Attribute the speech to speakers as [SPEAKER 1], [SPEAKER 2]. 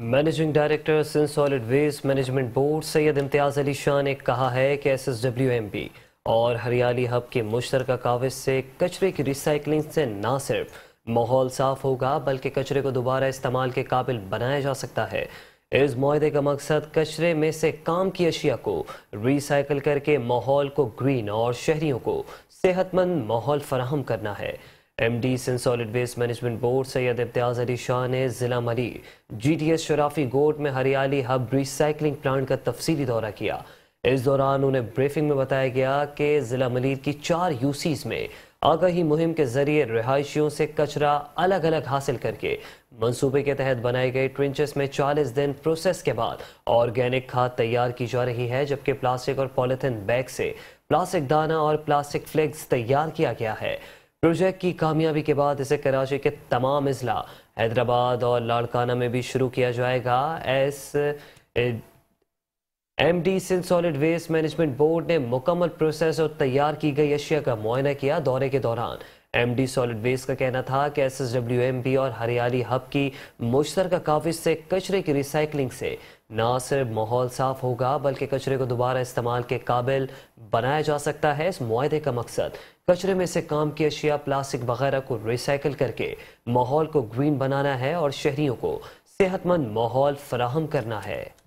[SPEAKER 1] managing director Sindh solid waste management board Syed Imtiaz Ali Shah ने कहा है कि S S W M P और हरियाली हब के मुश्तर काविज से कचरे की रिसाइकलिंग से ना सिर्फ माहौल साफ होगा बल्कि कचरे को दोबारा इस्तेमाल के काबिल बनाया जा सकता है इस माहे का मकसद कचरे में से काम की अशिया को रिसाइकल करके माहौल को ग्रीन और शहरीों को सेहतमंद माहौल फराहम करना है M D Sindh solid waste management board Syed Imtiaz Ali Shah ने ज़िला मरी जी टी एस शराफी गोट में हरियाली हब रिसाइकलिंग प्लांट का तफसीली दौरा किया इस दौरान उन्हें ब्रीफिंग में बताया गया कि ज़िला मलिर की चार यूसीज में आगाही मुहिम के जरिए रिहायशियों से कचरा अलग अलग हासिल करके मंसूबे के तहत बनाए गए ट्रिंचेस में 40 दिन प्रोसेस के बाद ऑर्गेनिक खाद तैयार की जा रही है जबकि प्लास्टिक और पॉलिथिन बैग से प्लास्टिक दाना और प्लास्टिक फ्लेक्स तैयार किया गया है प्रोजेक्ट की कामयाबी के बाद इसे कराची के तमाम अजला हैदराबाद और लाड़काना में भी शुरू किया जाएगा S M D Sindh solid waste management board ने मुकम्मल प्रोसेस और तैयार की गई अशिया का मुआयना किया दौरे के दौरान एमडी सॉलिड वेस्ट का कहना था कि एसएसडब्ल्यूएमपी और हरियाली हब की मुश्तर काविज से कचरे की रिसाइकलिंग से न सिर्फ माहौल साफ होगा बल्कि कचरे को दोबारा इस्तेमाल के काबिल बनाया जा सकता है इस माहे का मकसद कचरे में से काम की अशिया प्लास्टिक वगैरह को रिसाइकिल करके माहौल को ग्रीन बनाना है और शहरीों को सेहतमंद माहौल फराहम करना है